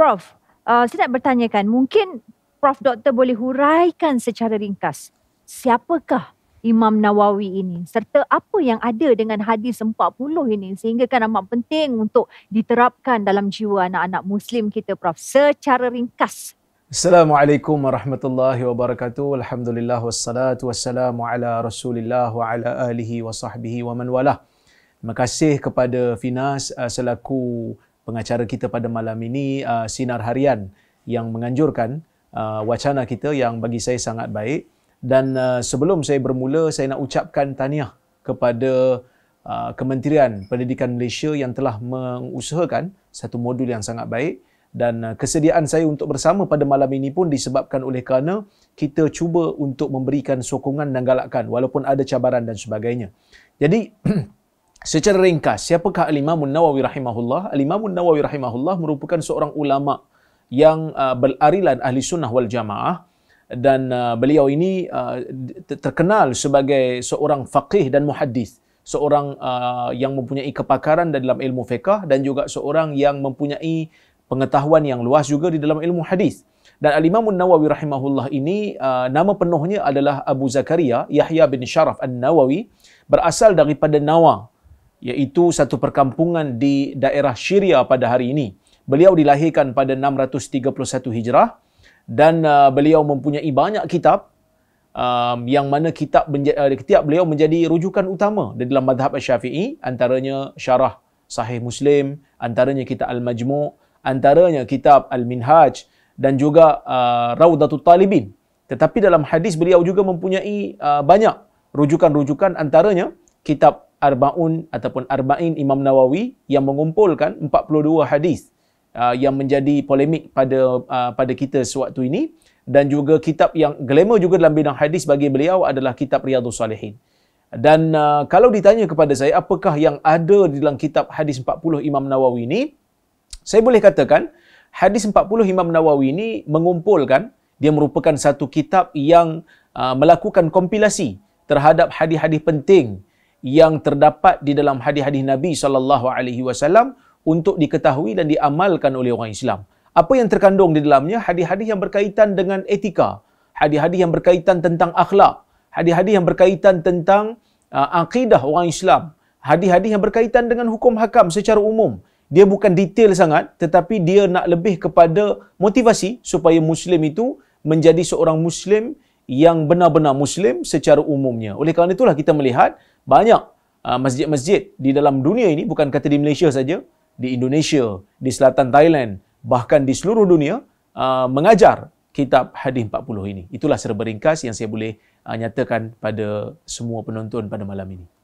Prof, uh, saya nak bertanyakan, mungkin Prof Doktor boleh huraikan secara ringkas siapakah Imam Nawawi ini serta apa yang ada dengan hadis 40 ini sehingga kan amat penting untuk diterapkan dalam jiwa anak-anak Muslim kita Prof secara ringkas. Assalamualaikum warahmatullahi wabarakatuh. Alhamdulillah wassalatu wassalamu ala rasulillah wa ala alihi wa sahbihi wa man walah. Terima kasih kepada Finas uh, selaku pengacara kita pada malam ini uh, Sinar Harian yang menganjurkan uh, wacana kita yang bagi saya sangat baik dan uh, sebelum saya bermula saya nak ucapkan tahniah kepada uh, Kementerian Pendidikan Malaysia yang telah mengusahakan satu modul yang sangat baik dan uh, kesediaan saya untuk bersama pada malam ini pun disebabkan oleh kerana kita cuba untuk memberikan sokongan dan galakan walaupun ada cabaran dan sebagainya. Jadi Secara ringkas, siapakah Al-Imam Nawawi rahimahullah? Al-Imam Nawawi rahimahullah merupakan seorang ulama yang uh, berarilan ahli sunnah wal jamaah dan uh, beliau ini uh, terkenal sebagai seorang faqih dan muhadis, seorang uh, yang mempunyai kepakaran dalam ilmu fiqh dan juga seorang yang mempunyai pengetahuan yang luas juga di dalam ilmu hadis. Dan Al-Imam Nawawi rahimahullah ini uh, nama penuhnya adalah Abu Zakaria Yahya bin Sharaf An-Nawawi berasal daripada Nawa iaitu satu perkampungan di daerah Syria pada hari ini. Beliau dilahirkan pada 631 Hijrah dan uh, beliau mempunyai banyak kitab um, yang mana kitab menja- uh, kitab beliau menjadi rujukan utama di dalam madhab Syafi'i antaranya Syarah Sahih Muslim, antaranya kitab Al-Majmu', antaranya kitab Al-Minhaj dan juga uh, Raudatul Talibin. Tetapi dalam hadis beliau juga mempunyai uh, banyak rujukan-rujukan antaranya kitab Arba'un ataupun Arba'in Imam Nawawi yang mengumpulkan 42 hadis uh, yang menjadi polemik pada uh, pada kita sewaktu ini dan juga kitab yang glamour juga dalam bidang hadis bagi beliau adalah kitab Riyadhus Salihin. Dan uh, kalau ditanya kepada saya apakah yang ada di dalam kitab hadis 40 Imam Nawawi ini, saya boleh katakan hadis 40 Imam Nawawi ini mengumpulkan dia merupakan satu kitab yang melakukan kompilasi terhadap hadis-hadis penting yang terdapat di dalam hadis-hadis Nabi sallallahu alaihi wasallam untuk diketahui dan diamalkan oleh orang Islam. Apa yang terkandung di dalamnya? Hadis-hadis yang berkaitan dengan etika, hadis-hadis yang berkaitan tentang akhlak, hadis-hadis yang berkaitan tentang uh, akidah orang Islam, hadis-hadis yang berkaitan dengan hukum hakam secara umum. Dia bukan detail sangat tetapi dia nak lebih kepada motivasi supaya muslim itu menjadi seorang muslim yang benar-benar muslim secara umumnya. Oleh kerana itulah kita melihat banyak uh, masjid-masjid di dalam dunia ini bukan kata di Malaysia saja, di Indonesia, di selatan Thailand, bahkan di seluruh dunia uh, mengajar kitab hadis 40 ini. Itulah secara ringkas yang saya boleh uh, nyatakan pada semua penonton pada malam ini.